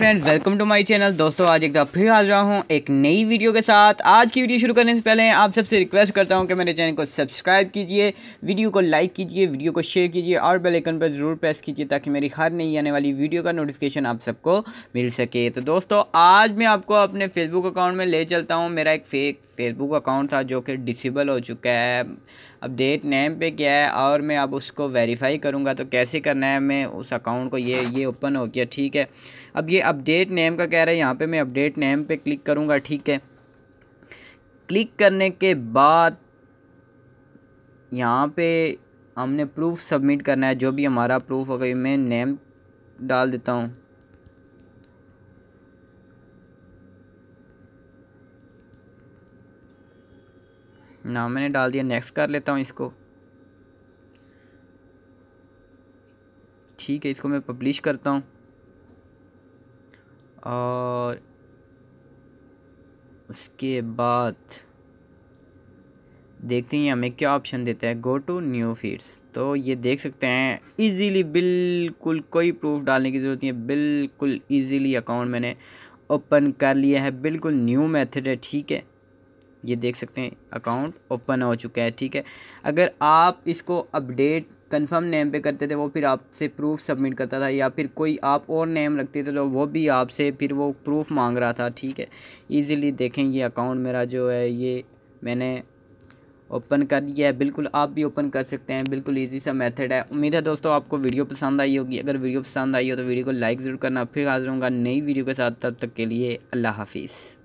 friend welcome to my channel दोस्तों आज एक बार फिर आ रहा हूँ एक नई वीडियो के साथ आज की वीडियो शुरू करने से पहले आप सबसे रिक्वेस्ट करता हूँ कि मेरे चैनल को सब्सक्राइब कीजिए वीडियो को लाइक कीजिए वीडियो को शेयर कीजिए और बेल आइकन पर ज़रूर प्रेस कीजिए ताकि मेरी हर नई आने वाली वीडियो का नोटिफिकेशन आप सबको मिल सके तो दोस्तों आज मैं आपको अपने फेसबुक अकाउंट में ले चलता हूँ मेरा एक फेक फेसबुक अकाउंट था जो कि डिसेबल हो चुका है अपडेट नेम पे क्या है और मैं अब उसको वेरीफाई करूँगा तो कैसे करना है मैं उस अकाउंट को ये ये ओपन हो गया ठीक है अब ये अपडेट नेम का कह रहा है यहाँ पे मैं अपडेट नेम पे क्लिक करूँगा ठीक है क्लिक करने के बाद यहाँ पे हमने प्रूफ सबमिट करना है जो भी हमारा प्रूफ होगा मैं नेम डाल देता हूँ ना मैंने डाल दिया नेक्स्ट कर लेता हूँ इसको ठीक है इसको मैं पब्लिश करता हूँ और उसके बाद देखते हैं हमें क्या ऑप्शन देता है गो टू न्यू फीड्स तो ये देख सकते हैं इजीली बिल्कुल कोई प्रूफ डालने की ज़रूरत नहीं है बिल्कुल इजीली अकाउंट मैंने ओपन कर लिया है बिल्कुल न्यू मेथड है ठीक है ये देख सकते हैं अकाउंट ओपन हो चुका है ठीक है अगर आप इसको अपडेट कंफर्म नेम पे करते थे वो फिर आपसे प्रूफ सबमिट करता था या फिर कोई आप और नेम रखते थे तो वो भी आपसे फिर वो प्रूफ मांग रहा था ठीक है ईज़िली देखें ये अकाउंट मेरा जो है ये मैंने ओपन कर दिया है बिल्कुल आप भी ओपन कर सकते हैं बिल्कुल इजी सा मेथड है उम्मीद है दोस्तों आपको वीडियो पसंद आई होगी अगर वीडियो पसंद आई हो तो वीडियो को लाइक ज़रूर करना फिर हाजिर होगा नई वीडियो के साथ तब तक के लिए अल्लाह हाफिज़